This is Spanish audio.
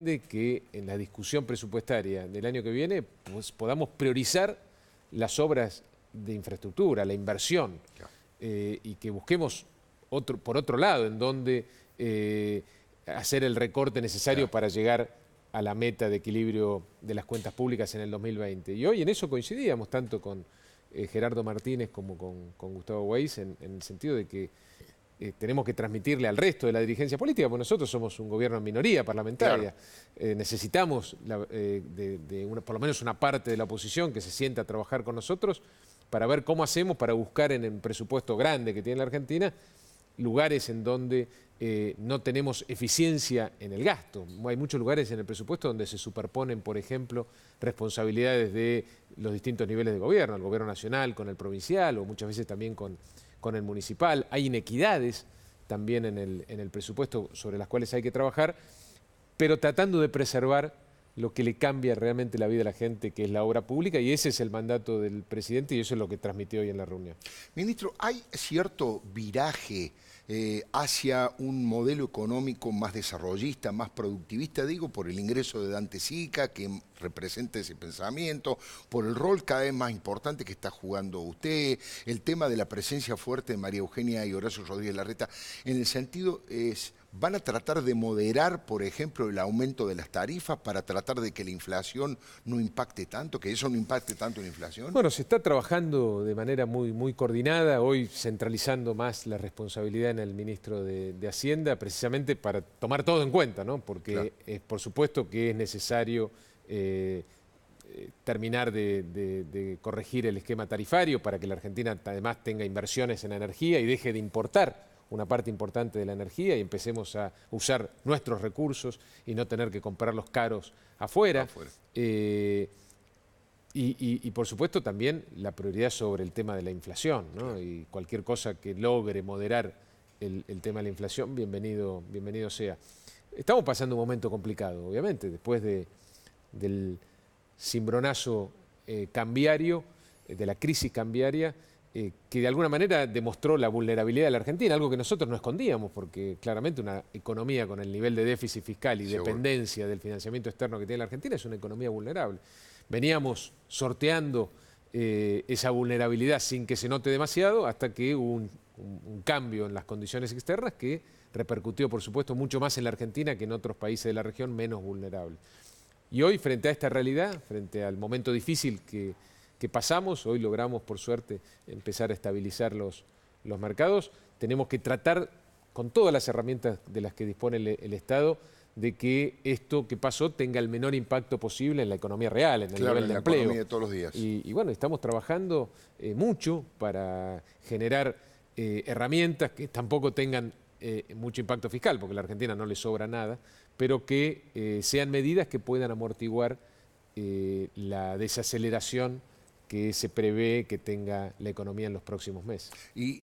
de que en la discusión presupuestaria del año que viene pues, podamos priorizar las obras de infraestructura, la inversión, eh, y que busquemos otro, por otro lado en donde eh, hacer el recorte necesario para llegar a la meta de equilibrio de las cuentas públicas en el 2020. Y hoy en eso coincidíamos tanto con eh, Gerardo Martínez como con, Gustavo Weiss en el sentido de que eh, tenemos que transmitirle al resto de la dirigencia política, porque nosotros somos un gobierno en minoría parlamentaria. Eh, necesitamos eh, por lo menos una parte de la oposición que se sienta a trabajar con nosotros para ver cómo hacemos para buscar en el presupuesto grande que tiene la Argentina lugares en donde no tenemos eficiencia en el gasto. Hay muchos lugares en el presupuesto donde se superponen, por ejemplo, responsabilidades de los distintos niveles de gobierno, el gobierno nacional con el provincial o muchas veces también con con el municipal, hay inequidades también en el, en el presupuesto sobre las cuales hay que trabajar, pero tratando de preservar lo que le cambia realmente la vida a la gente, que es la obra pública, y ese es el mandato del presidente y eso es lo que transmitió hoy en la reunión. Ministro, ¿hay cierto viraje eh, hacia un modelo económico más desarrollista, más productivista, digo, por el ingreso de Dante Sica, que representa ese pensamiento, por el rol cada vez más importante que está jugando usted, el tema de la presencia fuerte de María Eugenia y Horacio Rodríguez Larreta, en el sentido es van a tratar de moderar, por ejemplo, el aumento de las tarifas para tratar de que la inflación no impacte tanto, que eso no impacte tanto en la inflación? Bueno, se está trabajando de manera muy, muy coordinada, hoy centralizando más la responsabilidad en el ministro de, Hacienda, precisamente para tomar todo en cuenta, ¿no? Porque es, por supuesto que es necesario... Eh, eh, terminar de, de, corregir el esquema tarifario para que la Argentina además tenga inversiones en energía y deje de importar una parte importante de la energía y empecemos a usar nuestros recursos y no tener que comprarlos caros afuera. Eh, y, por supuesto también la prioridad sobre el tema de la inflación, Y cualquier cosa que logre moderar el, tema de la inflación, bienvenido, bienvenido sea. Estamos pasando un momento complicado, obviamente, después del cimbronazo eh, cambiario, eh, de la crisis cambiaria, eh, que de alguna manera demostró la vulnerabilidad de la Argentina, algo que nosotros no escondíamos, porque claramente una economía con el nivel de déficit fiscal y dependencia del financiamiento externo que tiene la Argentina es una economía vulnerable. Veníamos sorteando eh, esa vulnerabilidad sin que se note demasiado hasta que hubo un cambio en las condiciones externas que repercutió, por supuesto, mucho más en la Argentina que en otros países de la región menos vulnerables. Y hoy, frente a esta realidad, frente al momento difícil que que pasamos, hoy logramos por suerte empezar a estabilizar los, los mercados, tenemos que tratar con todas las herramientas de las que dispone el, Estado de que esto que pasó tenga el menor impacto posible en la economía real, en el nivel de empleo. Economía de todos los días. Y, bueno, estamos trabajando eh, mucho para generar eh, herramientas que tampoco tengan eh, mucho impacto fiscal, porque a la Argentina no le sobra nada, pero que sean medidas que puedan amortiguar la desaceleración que se prevé que tenga la economía en los próximos meses.